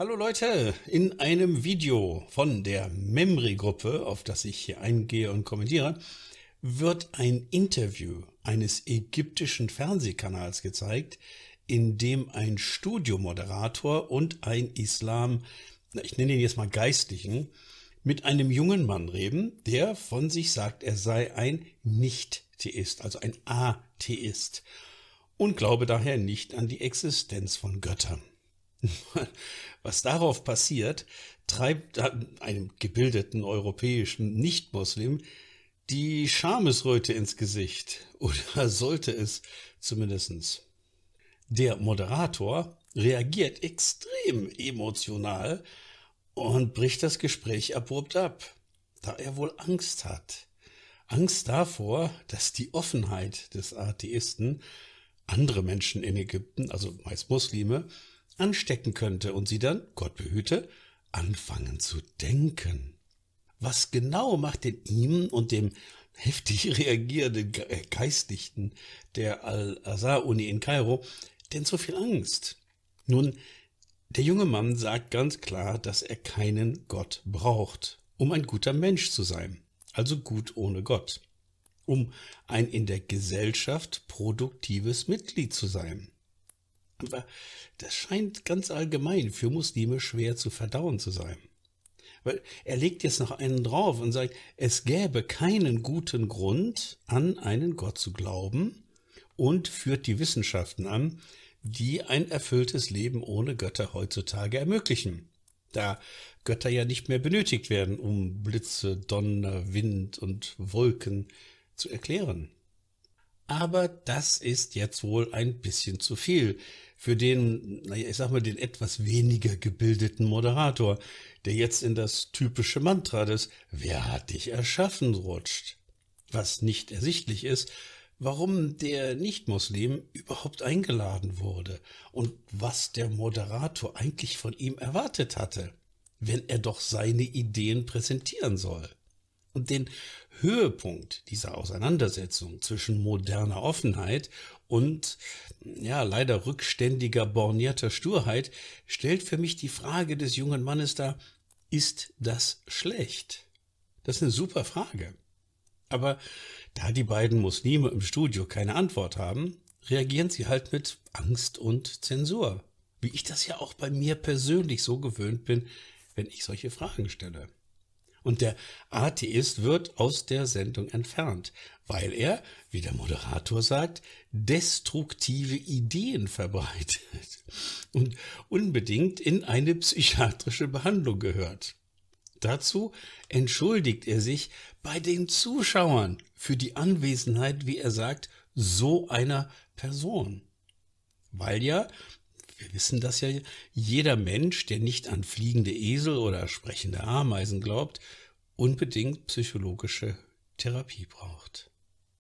Hallo Leute, in einem Video von der Memri-Gruppe, auf das ich hier eingehe und kommentiere, wird ein Interview eines ägyptischen Fernsehkanals gezeigt, in dem ein Studiomoderator und ein Islam, ich nenne ihn jetzt mal Geistlichen, mit einem jungen Mann reden, der von sich sagt, er sei ein Nicht-Theist, also ein Atheist und glaube daher nicht an die Existenz von Göttern. Was darauf passiert, treibt einem gebildeten europäischen Nicht-Muslim die Schamesröte ins Gesicht. Oder sollte es zumindest. Der Moderator reagiert extrem emotional und bricht das Gespräch abrupt ab, da er wohl Angst hat. Angst davor, dass die Offenheit des Atheisten andere Menschen in Ägypten, also meist Muslime, anstecken könnte und sie dann, Gott behüte, anfangen zu denken. Was genau macht denn ihm und dem heftig reagierenden äh, Geistigten der Al-Azhar-Uni in Kairo denn so viel Angst? Nun, der junge Mann sagt ganz klar, dass er keinen Gott braucht, um ein guter Mensch zu sein, also gut ohne Gott, um ein in der Gesellschaft produktives Mitglied zu sein das scheint ganz allgemein für Muslime schwer zu verdauen zu sein. Weil er legt jetzt noch einen drauf und sagt, es gäbe keinen guten Grund, an einen Gott zu glauben und führt die Wissenschaften an, die ein erfülltes Leben ohne Götter heutzutage ermöglichen. Da Götter ja nicht mehr benötigt werden, um Blitze, Donner, Wind und Wolken zu erklären. Aber das ist jetzt wohl ein bisschen zu viel, für den, naja, ich sag mal, den etwas weniger gebildeten Moderator, der jetzt in das typische Mantra des Wer hat dich erschaffen rutscht. Was nicht ersichtlich ist, warum der Nicht-Muslim überhaupt eingeladen wurde und was der Moderator eigentlich von ihm erwartet hatte, wenn er doch seine Ideen präsentieren soll und den Höhepunkt dieser Auseinandersetzung zwischen moderner Offenheit und ja leider rückständiger bornierter Sturheit stellt für mich die Frage des jungen Mannes dar, ist das schlecht? Das ist eine super Frage. Aber da die beiden Muslime im Studio keine Antwort haben, reagieren sie halt mit Angst und Zensur, wie ich das ja auch bei mir persönlich so gewöhnt bin, wenn ich solche Fragen stelle. Und der Atheist wird aus der Sendung entfernt, weil er, wie der Moderator sagt, destruktive Ideen verbreitet und unbedingt in eine psychiatrische Behandlung gehört. Dazu entschuldigt er sich bei den Zuschauern für die Anwesenheit, wie er sagt, so einer Person. Weil ja wir wissen das ja, jeder Mensch, der nicht an fliegende Esel oder sprechende Ameisen glaubt, unbedingt psychologische Therapie braucht.